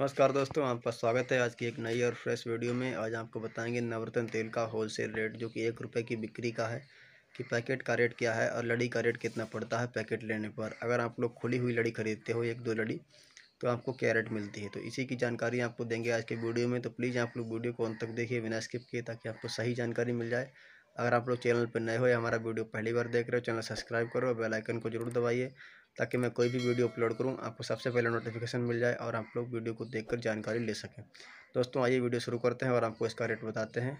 नमस्कार दोस्तों आपका स्वागत है आज की एक नई और फ्रेश वीडियो में आज आपको बताएंगे नवरत्न तेल का होलसेल रेट जो कि एक रुपये की बिक्री का है कि पैकेट का रेट क्या है और लड़ी का रेट कितना पड़ता है पैकेट लेने पर अगर आप लोग खुली हुई लड़ी खरीदते हो एक दो लड़ी तो आपको क्या रेट मिलती है तो इसी की जानकारी आपको देंगे आज के वीडियो में तो प्लीज़ आप लोग वीडियो को अंत तक देखिए बिना स्किप किए ताकि आपको सही जानकारी मिल जाए अगर आप लोग चैनल पर नए हो या हमारा वीडियो पहली बार देख रहे हो चैनल सब्सक्राइब करो बेल आइकन को जरूर दबाइए ताकि मैं कोई भी वीडियो अपलोड करूँ आपको सबसे पहले नोटिफिकेशन मिल जाए और आप लोग वीडियो को देखकर जानकारी ले सकें दोस्तों आइए वीडियो शुरू करते हैं और आपको इसका रेट बताते हैं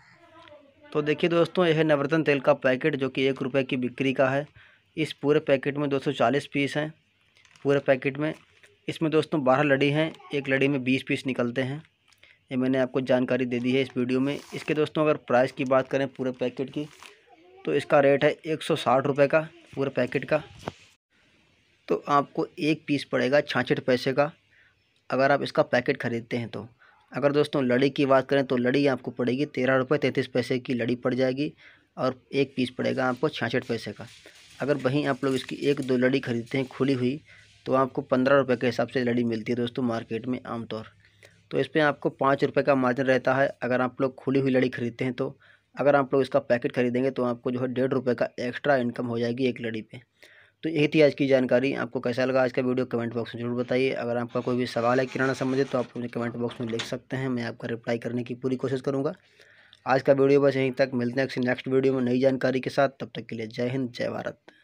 तो देखिए दोस्तों यह नवरत्न तेल का पैकेट जो कि एक रुपये की बिक्री का है इस पूरे पैकेट में 240 पीस हैं पूरे पैकेट में इसमें दोस्तों बारह लड़ी हैं एक लड़ी में बीस पीस निकलते हैं ये मैंने आपको जानकारी दे दी है इस वीडियो में इसके दोस्तों अगर प्राइस की बात करें पूरे पैकेट की तो इसका रेट है एक सौ का पूरे पैकेट का तो आपको एक पीस पड़ेगा छाछठ पैसे का अगर आप इसका पैकेट ख़रीदते हैं तो अगर दोस्तों लड़ी की बात करें तो लड़ी आपको पड़ेगी तेरह रुपये तैंतीस पैसे की लड़ी पड़ जाएगी और एक पीस पड़ेगा आपको छाछठ पैसे का अगर वहीं आप लोग इसकी एक दो लड़ी ख़रीदते हैं खुली हुई तो आपको पंद्रह रुपये के हिसाब से लड़ी मिलती है दोस्तों मार्केट में आमतौर तो इस पर आपको पाँच रुपये का मार्जिन रहता है अगर आप लोग खुली हुई लड़ी ख़रीदते हैं तो अगर आप लोग इसका पैकेट खरीदेंगे तो आपको जो है डेढ़ रुपये का एक्स्ट्रा इनकम हो जाएगी एक लड़ी पे तो ये थी आज की जानकारी आपको कैसा लगा आज का वीडियो कमेंट बॉक्स में जरूर बताइए अगर आपका कोई भी सवाल है किराना संबंधित तो आप मुझे कमेंट बॉक्स में लिख सकते हैं मैं आपका रिप्लाई करने की पूरी कोशिश करूँगा आज का वीडियो बस यहीं तक मिलते हैं किसी नेक्स्ट वीडियो में नई जानकारी के साथ तब तक के लिए जय हिंद जय भारत